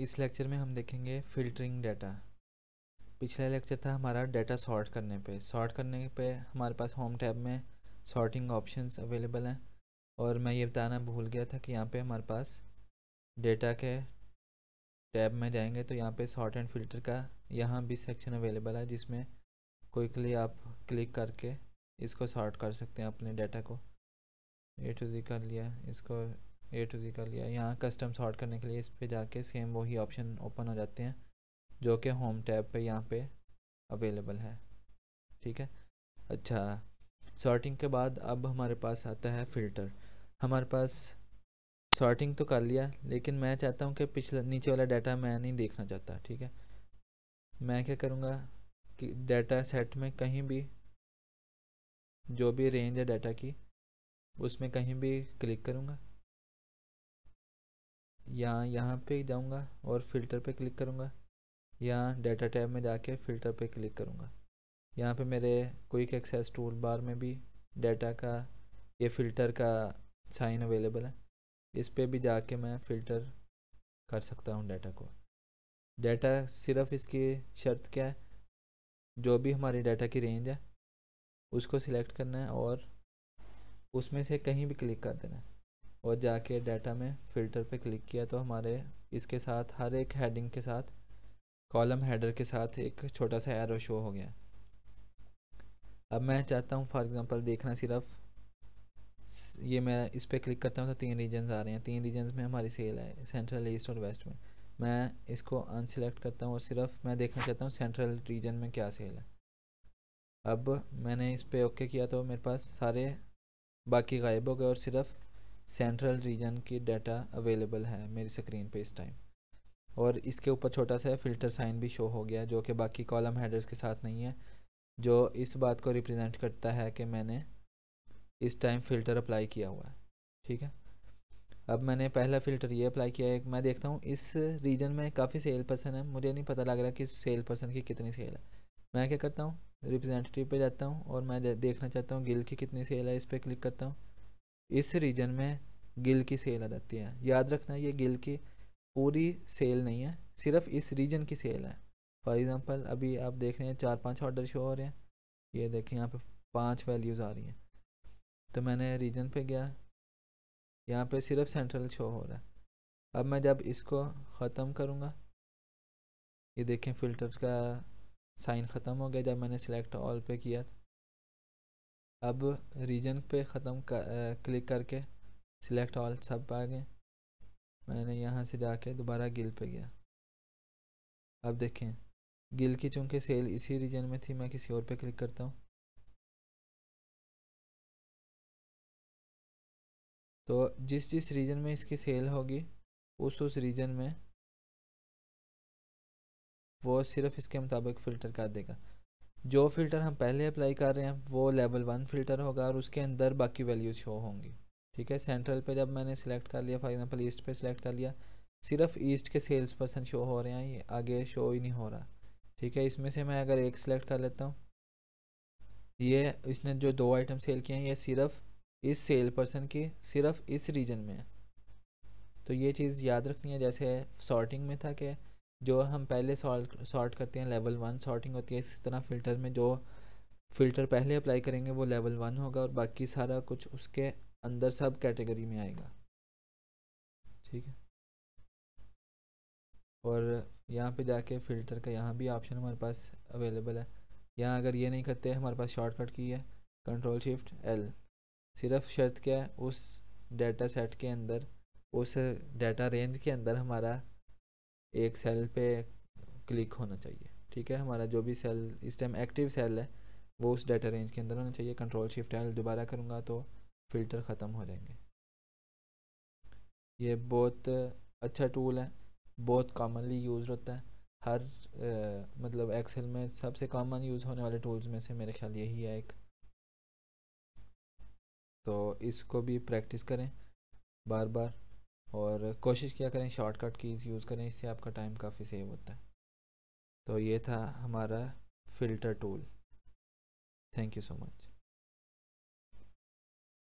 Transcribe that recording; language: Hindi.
इस लेक्चर में हम देखेंगे फ़िल्टरिंग डाटा पिछला लेक्चर था हमारा डाटा सॉर्ट करने पे सॉर्ट करने पे हमारे पास होम टैब में सॉर्टिंग ऑप्शंस अवेलेबल हैं और मैं ये बताना भूल गया था कि यहाँ पे हमारे पास डेटा के टैब में जाएंगे तो यहाँ पे सॉर्ट एंड फिल्टर का यहाँ भी सेक्शन अवेलेबल है जिसमें क्विकली आप क्लिक करके इसको सॉर्ट कर सकते हैं अपने डाटा को ए टू जी कर लिया इसको ए टू जी कर लिया यहाँ कस्टम सॉर्ट करने के लिए इस पर जाके सेम वही ऑप्शन ओपन हो जाते हैं जो कि होम टैब पे यहाँ पे अवेलेबल है ठीक है अच्छा सॉर्टिंग के बाद अब हमारे पास आता है फ़िल्टर हमारे पास सॉर्टिंग तो कर लिया लेकिन मैं चाहता हूँ कि पिछला नीचे वाला डाटा मैं नहीं देखना चाहता ठीक है मैं क्या करूँगा कि डाटा सेट में कहीं भी जो भी रेंज है डाटा की उसमें कहीं भी क्लिक करूँगा यहाँ यहाँ पे जाऊँगा और फ़िल्टर पे क्लिक करूँगा यहाँ डाटा टैब में जाके फ़िल्टर पे क्लिक करूँगा यहाँ पे मेरे क्विक एक्सेस टूल बार में भी डाटा का ये फ़िल्टर का साइन अवेलेबल है इस पर भी जाके मैं फ़िल्टर कर सकता हूँ डाटा को डाटा सिर्फ इसकी शर्त क्या है जो भी हमारी डाटा की रेंज है उसको सिलेक्ट करना है और उसमें से कहीं भी क्लिक कर देना है और जाके डाटा में फ़िल्टर पे क्लिक किया तो हमारे इसके साथ हर एक हेडिंग के साथ कॉलम हेडर के साथ एक छोटा सा एरो शो हो गया अब मैं चाहता हूँ फॉर एग्ज़ाम्पल देखना सिर्फ ये मैं इस पर क्लिक करता हूँ तो तीन रीजन आ रहे हैं तीन रीजन में हमारी सेल है सेंट्रल ईस्ट और वेस्ट में मैं इसको अनसेलेक्ट करता हूँ और सिर्फ मैं देखना चाहता हूँ सेंट्रल रीजन में क्या सेल है अब मैंने इस पर ओके किया तो मेरे पास सारे बाकी गायब हो गए और सिर्फ सेंट्रल रीजन की डाटा अवेलेबल है मेरी स्क्रीन पे इस टाइम और इसके ऊपर छोटा सा फिल्टर साइन भी शो हो गया जो कि बाकी कॉलम हेडर्स के साथ नहीं है जो इस बात को रिप्रेजेंट करता है कि मैंने इस टाइम फ़िल्टर अप्लाई किया हुआ है ठीक है अब मैंने पहला फ़िल्टर ये अप्लाई किया है मैं देखता हूँ इस रीजन में काफ़ी सेल पर्सन है मुझे नहीं पता लग रहा कि सेल पर्सन की कितनी सेल है मैं क्या करता हूँ रिप्रेजेंटेटिव पे जाता हूँ और मैं देखना चाहता हूँ गिल की कितनी सेल है इस पर क्लिक करता हूँ इस रीजन में गिल की सेल आ जाती है याद रखना ये गिल की पूरी सेल नहीं है सिर्फ इस रीजन की सेल है फॉर एग्ज़ाम्पल अभी आप देख रहे हैं चार पांच ऑर्डर शो हो रहे हैं ये देखें यहाँ पे पांच वैल्यूज़ आ रही हैं तो मैंने रीजन पे गया यहाँ पे सिर्फ सेंट्रल शो हो रहा है अब मैं जब इसको ख़त्म करूँगा ये देखें फ़िल्टर का साइन ख़त्म हो गया जब मैंने सिलेक्ट ऑल पे किया अब रीजन पे ख़त्म कर, क्लिक करके सिलेक्ट ऑल सब पा गए मैंने यहाँ से जाके दोबारा गिल पे गया अब देखें गिल की चूँकि सेल इसी रीजन में थी मैं किसी और पे क्लिक करता हूँ तो जिस जिस रीजन में इसकी सेल होगी उस उस रीजन में वो सिर्फ इसके मुताबिक फ़िल्टर कर देगा जो फ़िल्टर हम पहले अप्लाई कर रहे हैं वो लेवल वन फ़िल्टर होगा और उसके अंदर बाकी वैल्यूज़ शो होंगी ठीक है सेंट्रल पे जब मैंने सिलेक्ट कर लिया फॉर एग्जांपल ईस्ट पे सिलेक्ट कर लिया सिर्फ ईस्ट के सेल्स पर्सन शो हो रहे हैं ये आगे शो ही नहीं हो रहा ठीक है इसमें से मैं अगर एक सिलेक्ट कर लेता हूँ ये इसने जो दो आइटम सेल किए हैं ये सिर्फ इस सेल पर्सन की सिर्फ इस रीजन में है तो ये चीज़ याद रखनी है जैसे सॉर्टिंग में था कि जो हम पहले सॉल्ट सॉर्ट करते हैं लेवल वन सॉर्टिंग होती है इसी तरह फ़िल्टर में जो फ़िल्टर पहले अप्लाई करेंगे वो लेवल वन होगा और बाकी सारा कुछ उसके अंदर सब कैटेगरी में आएगा ठीक है और यहाँ पे जाके फ़िल्टर का यहाँ भी ऑप्शन हमारे पास अवेलेबल है यहाँ अगर ये नहीं करते हमारे पास शॉर्टकट की है कंट्रोल शिफ्ट एल सिर्फ शर्त क्या है उस डाटा सेट के अंदर उस डाटा रेंज के अंदर हमारा एक सेल पे क्लिक होना चाहिए ठीक है हमारा जो भी सेल इस टाइम एक्टिव सेल है वो उस डाटा रेंज के अंदर होना चाहिए कंट्रोल शिफ्ट एल दोबारा करूँगा तो फ़िल्टर ख़त्म हो जाएंगे ये बहुत अच्छा टूल है बहुत कॉमनली यूज होता है हर आ, मतलब एक्सेल में सबसे कॉमन यूज़ होने वाले टूल्स में से मेरे ख्याल यही है एक तो इसको भी प्रैक्टिस करें बार बार और कोशिश किया करें शॉर्टकट कीज़ यूज़ करें इससे आपका टाइम काफ़ी सेव होता है तो ये था हमारा filter tool thank you so much